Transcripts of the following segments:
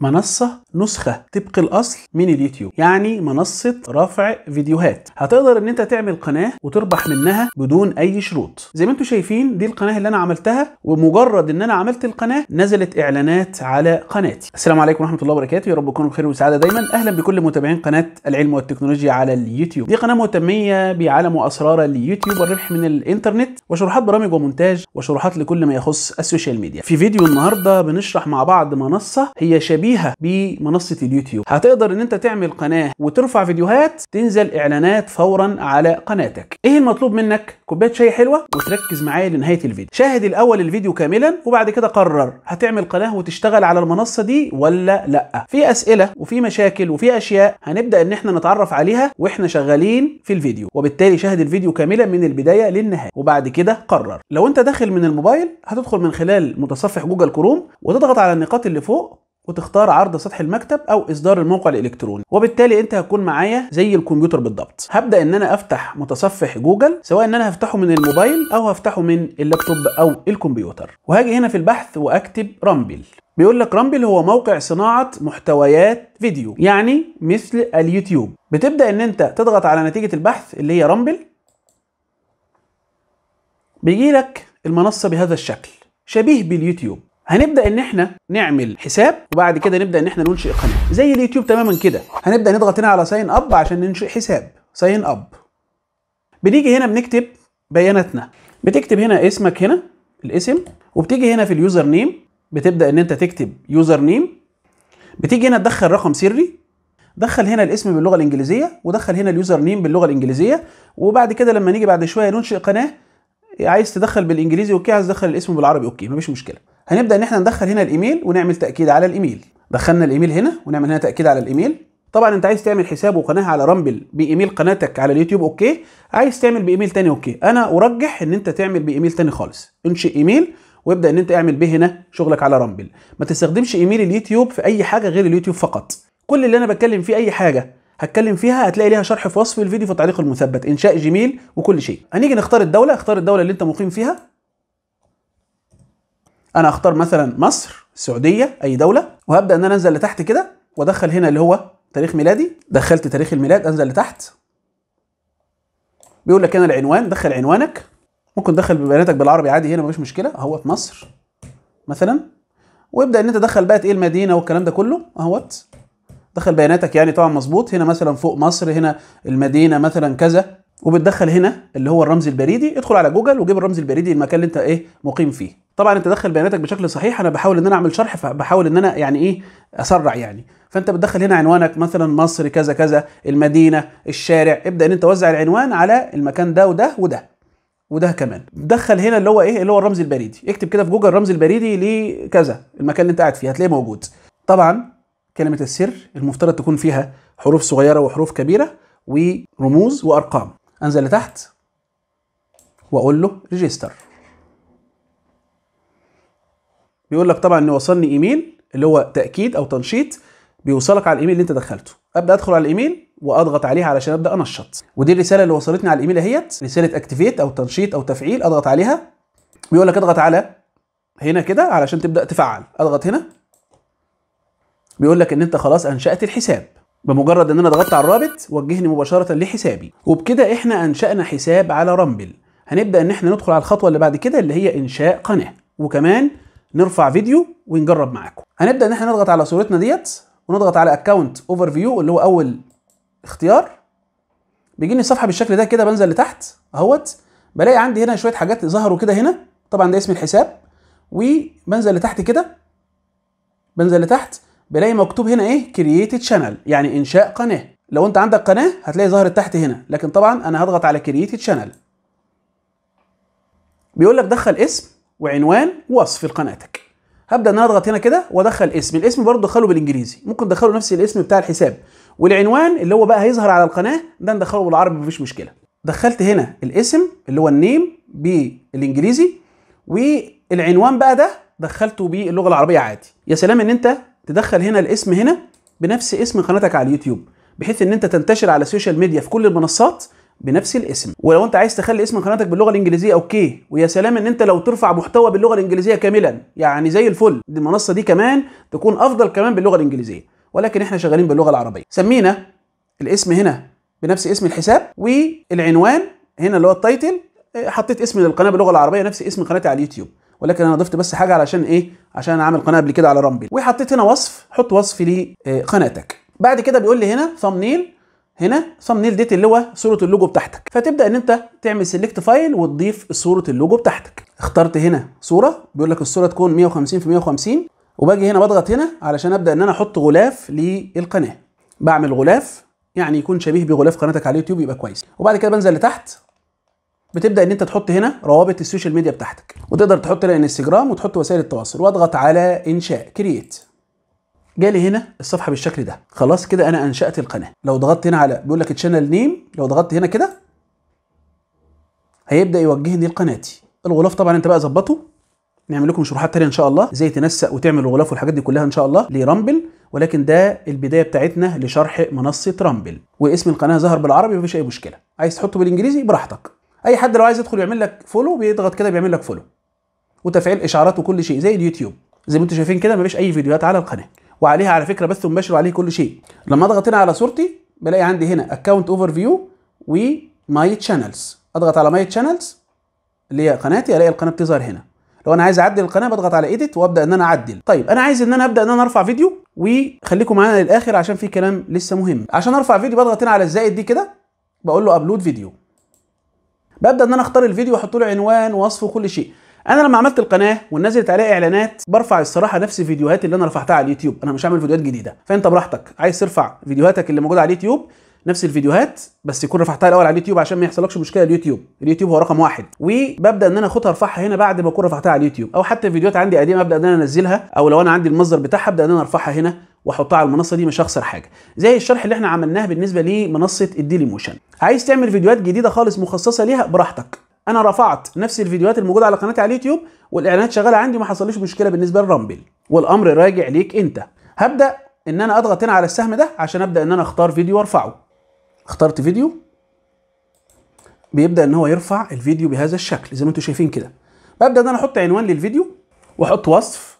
منصة نسخة طبق الأصل من اليوتيوب يعني منصة رفع فيديوهات هتقدر ان انت تعمل قناة وتربح منها بدون اي شروط زي ما انتم شايفين دي القناة اللي انا عملتها ومجرد ان انا عملت القناة نزلت اعلانات على قناتي السلام عليكم ورحمة الله وبركاته يا رب تكونوا بخير وسعادة دايما اهلا بكل متابعين قناة العلم والتكنولوجيا على اليوتيوب دي قناة مهتمية بعالم واسرار اليوتيوب والربح من الانترنت وشروحات برامج ومونتاج وشروحات لكل ما يخص السوشيال ميديا في فيديو النهارده بنشرح مع بعض منصة هي شبيهة بيها بمنصه اليوتيوب هتقدر ان انت تعمل قناه وترفع فيديوهات تنزل اعلانات فورا على قناتك ايه المطلوب منك كوبايه شاي حلوه وتركز معايا لنهايه الفيديو شاهد الاول الفيديو كاملا وبعد كده قرر هتعمل قناه وتشتغل على المنصه دي ولا لا في اسئله وفي مشاكل وفي اشياء هنبدا ان احنا نتعرف عليها واحنا شغالين في الفيديو وبالتالي شاهد الفيديو كاملا من البدايه للنهايه وبعد كده قرر لو انت داخل من الموبايل هتدخل من خلال متصفح جوجل كروم وتضغط على النقاط اللي فوق وتختار عرض سطح المكتب او اصدار الموقع الالكتروني وبالتالي انت هتكون معايا زي الكمبيوتر بالضبط هبدا ان انا افتح متصفح جوجل سواء ان انا هفتحه من الموبايل او هفتحه من اللابتوب او الكمبيوتر وهاجي هنا في البحث واكتب رامبل بيقول لك رامبل هو موقع صناعه محتويات فيديو يعني مثل اليوتيوب بتبدا ان انت تضغط على نتيجه البحث اللي هي رامبل بيجي لك المنصه بهذا الشكل شبيه باليوتيوب هنبدا ان احنا نعمل حساب وبعد كده نبدا ان احنا ننشئ قناه زي اليوتيوب تماما كده هنبدا نضغط هنا على ساين اب عشان ننشئ حساب ساين اب بنيجي هنا بنكتب بياناتنا بتكتب هنا اسمك هنا الاسم وبتيجي هنا في اليوزر نيم بتبدا ان انت تكتب يوزر نيم بتيجي هنا تدخل رقم سري دخل هنا الاسم باللغه الانجليزيه ودخل هنا اليوزر نيم باللغه الانجليزيه وبعد كده لما نيجي بعد شويه ننشئ قناه عايز تدخل بالانجليزي اوكي عايز تدخل الاسم بالعربي اوكي مفيش مشكله هنبدا ان احنا ندخل هنا الايميل ونعمل تاكيد على الايميل دخلنا الايميل هنا ونعمل هنا تاكيد على الايميل طبعا انت عايز تعمل حساب وقناه على رامبل بايميل قناتك على اليوتيوب اوكي عايز تعمل بايميل تاني اوكي انا ارجح ان انت تعمل بايميل تاني خالص انشئ ايميل وابدا ان انت اعمل به هنا شغلك على رامبل ما تستخدمش ايميل اليوتيوب في اي حاجه غير اليوتيوب فقط كل اللي انا بتكلم فيه اي حاجه هتكلم فيها هتلاقي ليها شرح في وصف الفيديو في التعليق المثبت انشاء جيميل وكل شيء هنيجي نختار الدوله اختار الدوله اللي انت مقيم فيها انا اختار مثلا مصر السعوديه اي دوله وهبدا ان انا انزل لتحت كده وادخل هنا اللي هو تاريخ ميلادي دخلت تاريخ الميلاد انزل لتحت بيقول لك هنا العنوان دخل عنوانك ممكن تدخل بياناتك بالعربي عادي هنا مفيش مشكله اهو في مصر مثلا وابدا ان انت تدخل بقى ايه المدينه والكلام ده كله اهوت دخل بياناتك يعني طبعا مظبوط هنا مثلا فوق مصر هنا المدينه مثلا كذا وبتدخل هنا اللي هو الرمز البريدي ادخل على جوجل وجيب الرمز البريدي المكان اللي انت ايه مقيم فيه طبعا انت تدخل بياناتك بشكل صحيح انا بحاول ان انا اعمل شرح فبحاول ان انا يعني ايه اسرع يعني فانت بتدخل هنا عنوانك مثلا مصر كذا كذا المدينه الشارع ابدا ان انت توزع العنوان على المكان ده وده وده وده كمان دخل هنا اللي هو ايه اللي هو الرمز البريدي اكتب كده في جوجل الرمز البريدي لكذا المكان اللي انت قاعد فيه هتلاقيه موجود طبعا كلمه السر المفترض تكون فيها حروف صغيره وحروف كبيره ورموز وارقام انزل لتحت واقول له ريجستر بيقول لك طبعا ان وصلني ايميل اللي هو تاكيد او تنشيط بيوصلك على الايميل اللي انت دخلته ابدا ادخل على الايميل واضغط عليها علشان ابدا انشط ودي الرساله اللي وصلتني على الايميل اهيت رساله اكتيفيت او تنشيط او تفعيل اضغط عليها بيقول لك اضغط على هنا كده علشان تبدا تفعل اضغط هنا بيقول لك ان انت خلاص انشات الحساب بمجرد ان انا ضغطت على الرابط وجهني مباشره لحسابي وبكده احنا انشانا حساب على رامبل هنبدا ان احنا ندخل على الخطوه اللي بعد كده اللي هي انشاء قناه وكمان نرفع فيديو ونجرب معاكم هنبدا ان احنا نضغط على صورتنا ديت ونضغط على اكونت اوفر فيو اللي هو اول اختيار بيجيني الصفحه بالشكل ده كده بنزل لتحت اهوت بلاقي عندي هنا شويه حاجات ظهروا كده هنا طبعا ده اسم الحساب وبنزل لتحت كده بنزل لتحت بلاقي مكتوب هنا ايه كرييتد شانل يعني انشاء قناه لو انت عندك قناه هتلاقي ظهرت تحت هنا لكن طبعا انا هضغط على كرييتد شانل بيقول لك دخل اسم وعنوان ووصف لقناتك هبدا ان انا اضغط هنا كده وادخل اسم الاسم برضه ادخله بالانجليزي ممكن تدخله نفس الاسم بتاع الحساب والعنوان اللي هو بقى هيظهر على القناه ده ندخله بالعربي مفيش مشكله دخلت هنا الاسم اللي هو النيم بالانجليزي والعنوان بقى ده دخلته باللغه العربيه عادي يا سلام ان انت تدخل هنا الاسم هنا بنفس اسم قناتك على اليوتيوب بحيث ان انت تنتشر على السوشيال ميديا في كل المنصات بنفس الاسم ولو انت عايز تخلي اسم قناتك باللغه الانجليزيه اوكي ويا سلام ان انت لو ترفع محتوى باللغه الانجليزيه كاملا يعني زي الفل دي المنصه دي كمان تكون افضل كمان باللغه الانجليزيه ولكن احنا شغالين باللغه العربيه سمينا الاسم هنا بنفس اسم الحساب والعنوان هنا اللي هو التايتل إيه، حطيت اسم للقناه باللغه العربيه نفس اسم قناتي على اليوتيوب ولكن انا ضفت بس حاجه علشان ايه عشان انا عامل قناه قبل كده على رامبل وحطيت هنا وصف حط وصف لقناتك إيه، بعد كده بيقول لي هنا ثمنيل هنا ثمنيل ديت اللي هو صوره اللوجو بتاعتك فتبدا ان انت تعمل سيلكت فايل وتضيف صوره اللوجو بتاعتك اخترت هنا صوره بيقول لك الصوره تكون 150 في 150 وباجي هنا بضغط هنا علشان ابدا ان انا احط غلاف للقناه بعمل غلاف يعني يكون شبيه بغلاف قناتك على اليوتيوب يبقى كويس وبعد كده بنزل لتحت بتبدا ان انت تحط هنا روابط السوشيال ميديا بتاعتك وتقدر تحط هنا انستجرام وتحط وسائل التواصل واضغط على انشاء كرييت جالي هنا الصفحه بالشكل ده خلاص كده انا انشات القناه لو ضغطت هنا على بيقول لك الشانل نيم لو ضغطت هنا كده هيبدا يوجهني لقناتي الغلاف طبعا انت بقى ظبطه نعمل لكم شروحات تانية ان شاء الله ازاي تنسق وتعمل الغلاف والحاجات دي كلها ان شاء الله لرامبل ولكن ده البدايه بتاعتنا لشرح منصه رامبل واسم القناه ظهر بالعربي مفيش اي مشكله عايز تحطه بالانجليزي براحتك اي حد لو عايز يدخل يعمل لك فولو بيضغط كده بيعمل لك فولو وتفعيل اشعارات وكل شيء زي اليوتيوب زي ما انتم شايفين كده مفيش اي فيديوهات على القناه وعليها على فكره بث مباشر وعليه كل شيء لما اضغط هنا على صورتي بلاقي عندي هنا اكونت اوفر فيو وماي تشانلز اضغط على ماي تشانلز اللي هي قناتي الاقي القناه بتظهر هنا لو انا عايز اعدل القناه بضغط على ايديت وابدا ان انا اعدل طيب انا عايز ان انا ابدا ان انا ارفع فيديو وخليكم معانا للاخر عشان في كلام لسه مهم عشان ارفع فيديو بضغط هنا على الزائد دي كده بقول له ابلود فيديو ببدا ان انا اختار الفيديو واحط له عنوان ووصف وكل شيء انا لما عملت القناه ونزلت علي عليها اعلانات برفع الصراحه نفس الفيديوهات اللي انا رفعتها على اليوتيوب انا مش هعمل فيديوهات جديده فانت براحتك عايز ترفع فيديوهاتك اللي موجوده على اليوتيوب نفس الفيديوهات بس يكون رفعتها الاول على اليوتيوب عشان ما يحصلكش مشكله اليوتيوب اليوتيوب هو رقم واحد وببدا ان انا اخدها ارفعها هنا بعد ما اكون رفعتها على اليوتيوب او حتى فيديوهات عندي قديمه ابدا ان انا انزلها او لو انا عندي المصدر بتاعها ابدا ان انا ارفعها هنا واحطها على المنصه دي مش هخسر حاجه زي الشرح اللي احنا عملناه بالنسبه لمنصه الديلي موشن عايز تعمل فيديوهات جديده خالص مخصصه ليها براحتك انا رفعت نفس الفيديوهات الموجوده على قناتي على اليوتيوب والاعلانات شغاله عندي وما حصلليش مشكله بالنسبه للرامبل والامر راجع ليك انت هبدا ان انا اضغط هنا على السهم ده عشان ابدا ان انا اختار فيديو وارفعه اخترت فيديو بيبدا ان هو يرفع الفيديو بهذا الشكل زي ما انتم شايفين كده ببدا ان انا احط عنوان للفيديو واحط وصف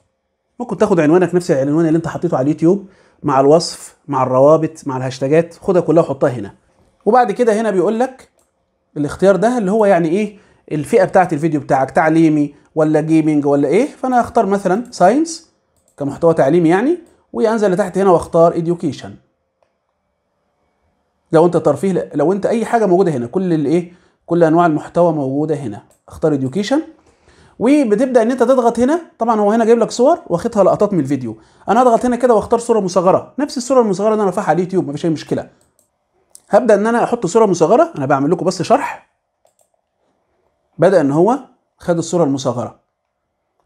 ممكن تاخد عنوانك نفس العنوان اللي انت حطيته على اليوتيوب مع الوصف مع الروابط مع الهاشتاجات خدها كلها وحطها هنا وبعد كده هنا بيقول لك الاختيار ده اللي هو يعني ايه الفئه بتاعت الفيديو بتاعك تعليمي ولا جيمنج ولا ايه فانا هختار مثلا ساينس كمحتوى تعليمي يعني وانزل لتحت هنا واختار education لو انت ترفيه لو انت اي حاجه موجوده هنا كل الايه كل انواع المحتوى موجوده هنا اختار education وبتبدا ان انت تضغط هنا طبعا هو هنا جايب لك صور واخدها لقطات من الفيديو انا هضغط هنا كده واختار صوره مصغره نفس الصوره المصغره اللي انا رافعها على اليوتيوب مفيش اي مشكله هبدا ان انا احط صوره مصغره انا بعمل لكم بس شرح بدا ان هو خد الصوره المصغره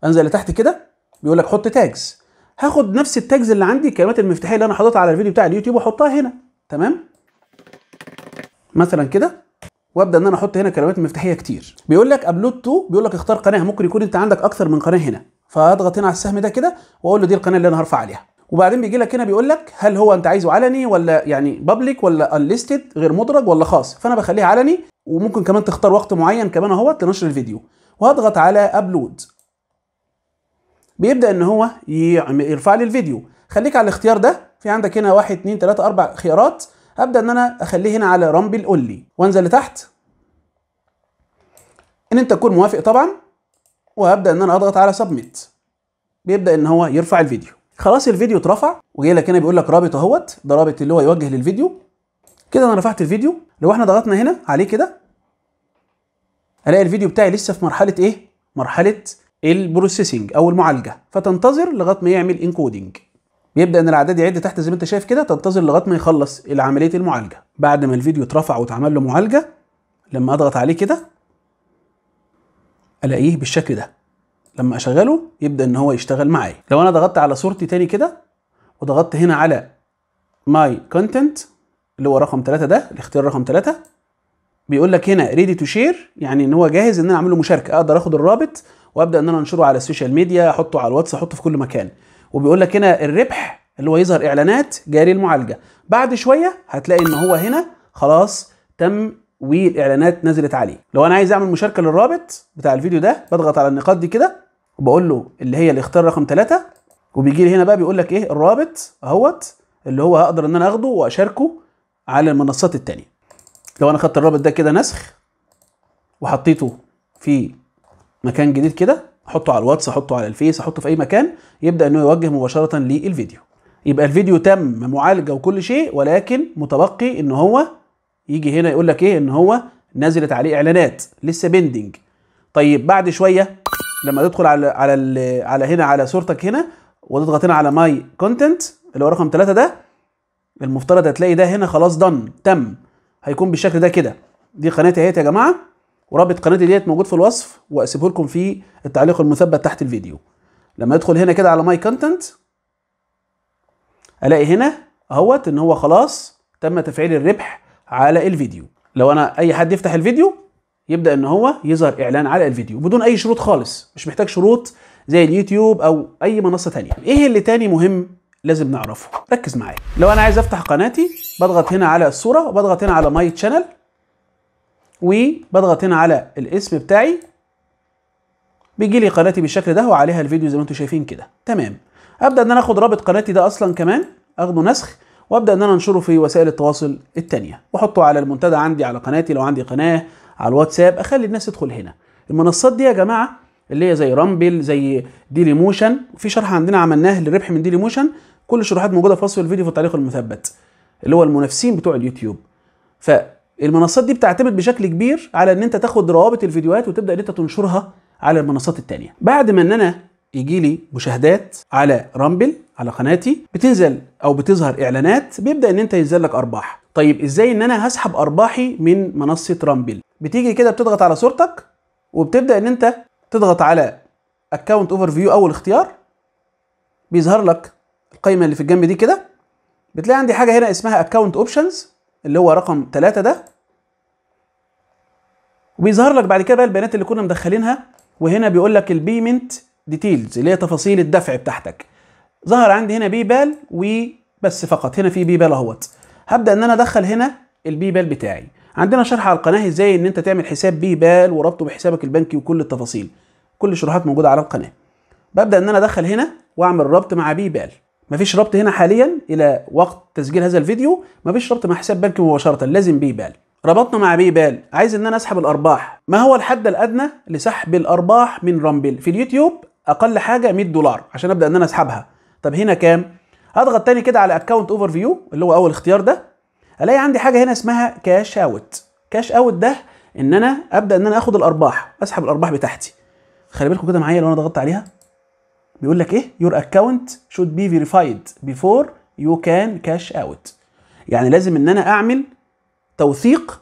انزل لتحت كده بيقول لك حط تاجز هاخد نفس التاجز اللي عندي الكلمات المفتاحيه اللي انا حاططها على الفيديو بتاع اليوتيوب واحطها هنا تمام مثلا كده وابدا ان انا احط هنا كلمات مفتاحيه كتير بيقول لك ابلود تو بيقول لك اختار قناه ممكن يكون انت عندك اكثر من قناه هنا فاضغط هنا على السهم ده كده واقول له دي القناه اللي انا هرفع عليها وبعدين بيجي لك هنا بيقول لك هل هو انت عايزه علني ولا يعني بابليك ولا انليستد غير مدرج ولا خاص فانا بخليه علني وممكن كمان تختار وقت معين كمان اهوت لنشر الفيديو وهضغط على ابلود بيبدا ان هو يرفع لي الفيديو خليك على الاختيار ده في عندك هنا 1 2 3 4 خيارات ابدا ان انا اخليه هنا على رامبل اونلي وانزل لتحت ان انت تكون موافق طبعا وهبدا ان انا اضغط على سبميت بيبدا ان هو يرفع الفيديو خلاص الفيديو اترفع وجاي لك هنا بيقول لك رابط اهوت ده رابط اللي هو يوجه للفيديو كده انا رفعت الفيديو لو احنا ضغطنا هنا عليه كده الاقي الفيديو بتاعي لسه في مرحله ايه مرحله البروسيسنج او المعالجه فتنتظر لغايه ما يعمل انكودنج بيبدا ان الاعداد يعد تحت زي ما انت شايف كده تنتظر لغايه ما يخلص عمليه المعالجه بعد ما الفيديو اترفع واتعمل له معالجه لما اضغط عليه كده الاقيه بالشكل ده لما اشغله يبدا ان هو يشتغل معايا لو انا ضغطت على صورتي تاني كده وضغطت هنا على ماي كونتنت اللي هو رقم 3 ده الاختيار رقم 3 بيقول لك هنا ريدي تو شير يعني ان هو جاهز ان انا اعمل له مشاركه اقدر اخد الرابط وابدا ان انا انشره على السوشيال ميديا احطه على الواتس احطه في كل مكان وبيقول لك هنا الربح اللي هو يظهر اعلانات جاري المعالجه بعد شويه هتلاقي ان هو هنا خلاص تم والاعلانات نزلت عليه لو انا عايز اعمل مشاركه للرابط بتاع الفيديو ده بضغط على النقاط دي كده وبقول له اللي هي الاختيار رقم 3 وبيجي لي هنا بقى بيقول لك ايه الرابط اهوت اللي هو هقدر ان انا اخده واشاركه على المنصات الثانيه لو انا خدت الرابط ده كده نسخ وحطيته في مكان جديد كده احطه على الواتس احطه على الفيس احطه في اي مكان يبدا انه يوجه مباشره للفيديو يبقى الفيديو تم معالجه وكل شيء ولكن متبقي ان هو يجي هنا يقول لك ايه ان هو نزلت عليه اعلانات لسه بيندنج طيب بعد شويه لما تدخل على على على هنا على صورتك هنا وتضغط هنا على ماي كونتنت اللي هو رقم ثلاثه ده المفترض هتلاقي ده هنا خلاص دن تم هيكون بالشكل ده كده دي قناتي اهيت يا جماعه ورابط قناتي ديت موجود في الوصف واسيبه لكم في التعليق المثبت تحت الفيديو لما ادخل هنا كده على ماي كونتنت الاقي هنا اهوت ان هو خلاص تم تفعيل الربح على الفيديو لو انا اي حد يفتح الفيديو يبدا ان هو يظهر اعلان على الفيديو بدون اي شروط خالص مش محتاج شروط زي اليوتيوب او اي منصه ثانيه ايه اللي تاني مهم لازم نعرفه ركز معايا لو انا عايز افتح قناتي بضغط هنا على الصوره وبضغط هنا على ماي تشانل وبضغط هنا على الاسم بتاعي بيجي لي قناتي بالشكل ده وعليها الفيديو زي ما انتم شايفين كده تمام ابدا ان انا اخد رابط قناتي ده اصلا كمان اخده نسخ وابدا ان انا انشره في وسائل التواصل الثانيه واحطه على المنتدى عندي على قناتي لو عندي قناه على الواتساب اخلي الناس تدخل هنا المنصات دي يا جماعه اللي هي زي رامبل زي ديلي موشن في شرح عندنا عملناه للربح من ديلي موشن كل الشروحات موجوده في وصف الفيديو في التعليق المثبت اللي هو المنافسين بتوع اليوتيوب فالمنصات دي بتعتمد بشكل كبير على ان انت تاخد روابط الفيديوهات وتبدا ان انت تنشرها على المنصات الثانيه بعد ما ان انا يجي لي مشاهدات على رامبل على قناتي بتنزل او بتظهر اعلانات بيبدا ان انت ينزل لك ارباح طيب ازاي ان انا هسحب ارباحي من منصه رامبل بتيجي كده بتضغط على صورتك وبتبدا ان انت تضغط على اكونت اوفر فيو اول اختيار بيظهر لك القائمه اللي في الجنب دي كده بتلاقي عندي حاجه هنا اسمها اكونت اوبشنز اللي هو رقم 3 ده وبيظهر لك بعد كده بقى البيانات اللي كنا مدخلينها وهنا بيقول لك البيمنت ديتيلز اللي هي تفاصيل الدفع بتاعتك ظهر عندي هنا بيبال وبس فقط هنا في بيبال اهوت هبدا ان انا ادخل هنا البيبال بتاعي عندنا شرح على القناه ازاي ان انت تعمل حساب بيبال وربطه بحسابك البنكي وكل التفاصيل كل الشروحات موجوده على القناه ببدا ان انا ادخل هنا واعمل ربط مع بيبال مفيش ربط هنا حاليا الى وقت تسجيل هذا الفيديو مفيش ربط مع حساب بنكي مباشره لازم بيبال ربطنا مع بيبال عايز ان انا اسحب الارباح ما هو الحد الادنى لسحب الارباح من رامبل في اليوتيوب اقل حاجه 100 دولار عشان ابدا ان انا اسحبها طب هنا كام اضغط تاني كده على اكونت اوفر فيو اللي هو اول اختيار ده الاقي عندي حاجه هنا اسمها كاش اوت كاش اوت ده ان انا ابدا ان انا اخد الارباح اسحب الارباح بتاعتي خلي بالكم كده معايا لو انا ضغطت عليها بيقول لك ايه يور اكونت شود بي فيريفايد بيفور يو كان كاش اوت يعني لازم ان انا اعمل توثيق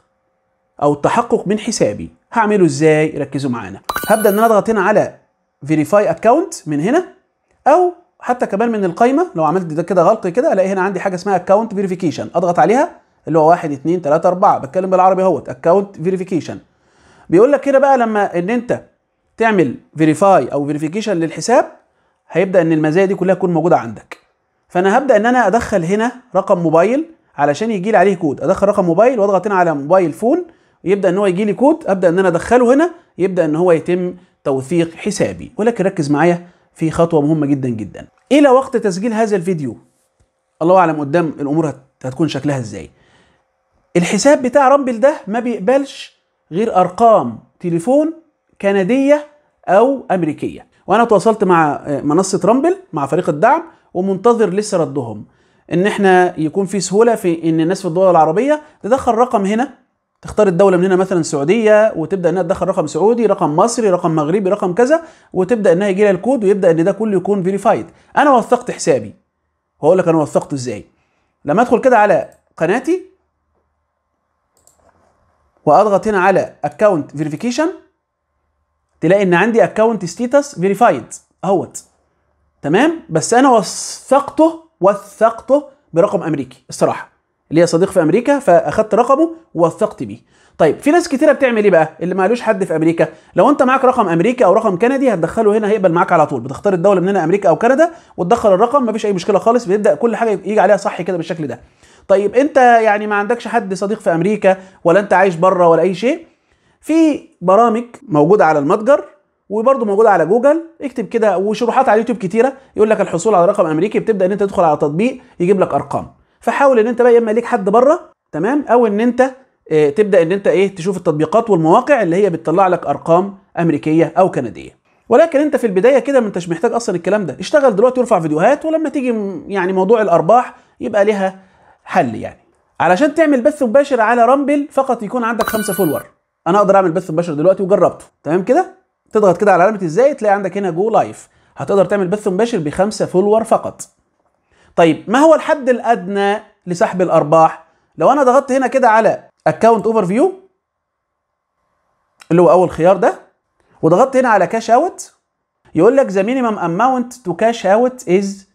او التحقق من حسابي هعمله ازاي ركزوا معانا هبدا ان انا اضغط هنا على فيريفاي اكونت من هنا او حتى كمان من القايمه لو عملت ده كده غلق كده الاقي هنا عندي حاجه اسمها اكونت فيريفيكيشن اضغط عليها اللي هو 1 2 3 4 بتكلم بالعربي اهوت اكونت فيريفيكيشن بيقول لك هنا بقى لما ان انت تعمل فيريفاي او فيريفيكيشن للحساب هيبدا ان المزايا دي كلها تكون موجوده عندك فانا هبدا ان انا ادخل هنا رقم موبايل علشان يجي لي عليه كود ادخل رقم موبايل واضغط هنا على موبايل فون يبدا ان هو يجي لي كود ابدا ان انا ادخله هنا يبدا ان هو يتم توثيق حسابي ولكن ركز معايا في خطوة مهمة جدا جدا إلى وقت تسجيل هذا الفيديو الله أعلم قدام الأمور هتكون شكلها إزاي الحساب بتاع رامبل ده ما بيقبلش غير أرقام تليفون كندية أو أمريكية وأنا تواصلت مع منصة رامبل مع فريق الدعم ومنتظر لسه ردهم ان احنا يكون في سهوله في ان الناس في الدول العربيه تدخل رقم هنا تختار الدوله من هنا مثلا سعودية وتبدا انها تدخل رقم سعودي رقم مصري رقم مغربي رقم كذا وتبدا انها يجي لها الكود ويبدا ان ده كله يكون فيريفايد انا وثقت حسابي وهقول لك انا وثقته ازاي لما ادخل كده على قناتي واضغط هنا على اكونت فيريفيكيشن تلاقي ان عندي اكونت ستيتس فيريفايد اهوت تمام بس انا وثقته وثقته برقم امريكي الصراحه ليا صديق في امريكا فاخدت رقمه ووثقت بيه طيب في ناس كتيره بتعمل ايه بقى اللي مالوش حد في امريكا لو انت معاك رقم امريكا او رقم كندي هتدخله هنا هيقبل معاك على طول بتختار الدوله من هنا امريكا او كندا وتدخل الرقم مفيش اي مشكله خالص بيبدا كل حاجه يجي عليها صح كده بالشكل ده طيب انت يعني ما عندكش حد صديق في امريكا ولا انت عايش بره ولا اي شيء في برامج موجوده على المتجر وبرضه موجوده على جوجل اكتب كده وشروحات على اليوتيوب كتيره يقول لك الحصول على رقم امريكي بتبدا ان انت تدخل على تطبيق يجيب لك ارقام فحاول ان انت بقى يا اما ليك حد بره تمام او ان انت آه، تبدا ان انت ايه تشوف التطبيقات والمواقع اللي هي بتطلع لك ارقام امريكيه او كنديه ولكن انت في البدايه كده ما انتش محتاج اصلا الكلام ده اشتغل دلوقتي وارفع فيديوهات ولما تيجي يعني موضوع الارباح يبقى لها حل يعني علشان تعمل بث مباشر على رامبل فقط يكون عندك خمسة فولور انا اقدر اعمل بث مباشر دلوقتي وجربته تمام كده تضغط كده على علامه ازاي تلاقي عندك هنا جو لايف هتقدر تعمل بث مباشر بخمسة فولور فقط طيب ما هو الحد الادنى لسحب الارباح لو انا ضغطت هنا كده على اكونت اوفر فيو اللي هو اول خيار ده وضغطت هنا على كاش اوت يقول لك ذا مينيمم اماونت تو كاش اوت از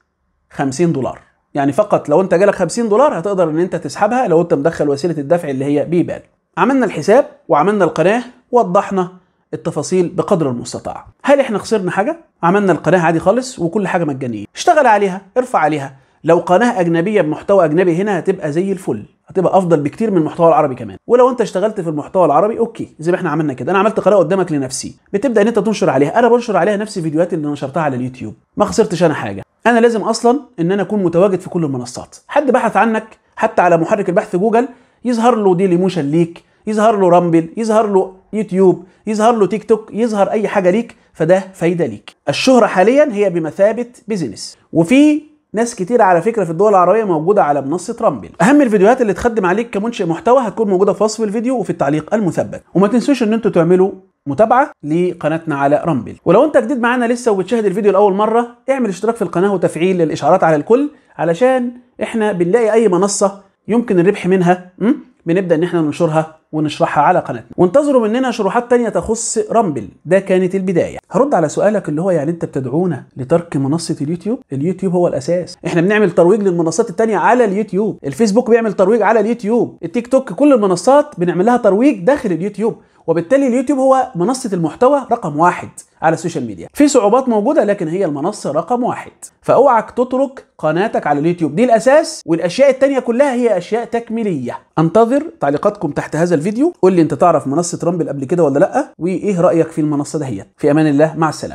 50 دولار يعني فقط لو انت جالك 50 دولار هتقدر ان انت تسحبها لو انت مدخل وسيله الدفع اللي هي بيبال عملنا الحساب وعملنا القناه ووضحنا التفاصيل بقدر المستطاع هل احنا خسرنا حاجه عملنا القناه عادي خالص وكل حاجه مجانيه اشتغل عليها ارفع عليها لو قناه اجنبيه بمحتوى اجنبي هنا هتبقى زي الفل هتبقى افضل بكتير من المحتوى العربي كمان ولو انت اشتغلت في المحتوى العربي اوكي زي ما احنا عملنا كده انا عملت قناه قدامك لنفسي بتبدا ان انت تنشر عليها انا بنشر عليها نفس الفيديوهات اللي نشرتها على اليوتيوب ما خسرتش انا حاجه انا لازم اصلا ان انا اكون متواجد في كل المنصات حد بحث عنك حتى على محرك البحث جوجل يظهر له ديلي موشن ليك يظهر له رامبل يظهر له يوتيوب يظهر له تيك توك يظهر اي حاجه ليك فده فايده ليك الشهره حاليا هي بمثابه بيزنس وفي ناس كتير على فكره في الدول العربيه موجوده على منصه رامبل اهم الفيديوهات اللي تخدم عليك كمنشئ محتوى هتكون موجوده في وصف الفيديو وفي التعليق المثبت وما تنسوش ان انتوا تعملوا متابعه لقناتنا على رامبل ولو انت جديد معانا لسه وبتشاهد الفيديو لاول مره اعمل اشتراك في القناه وتفعيل الاشعارات على الكل علشان احنا بنلاقي اي منصه يمكن الربح منها بنبدا ان احنا ننشرها ونشرحها على قناتنا وانتظروا مننا شروحات تانية تخص رامبل ده كانت البداية هرد على سؤالك اللي هو يعني انت بتدعونا لترك منصة اليوتيوب اليوتيوب هو الاساس احنا بنعمل ترويج للمنصات التانية على اليوتيوب الفيسبوك بيعمل ترويج على اليوتيوب التيك توك كل المنصات بنعمل لها ترويج داخل اليوتيوب وبالتالي اليوتيوب هو منصة المحتوى رقم واحد على السوشيال ميديا في صعوبات موجودة لكن هي المنصة رقم واحد فأوعك تترك قناتك على اليوتيوب دي الأساس والأشياء التانية كلها هي أشياء تكميلية أنتظر تعليقاتكم تحت هذا الفيديو قول لي أنت تعرف منصة رامبل قبل كده ولا لأ وإيه رأيك في المنصة دهيت في أمان الله مع السلامة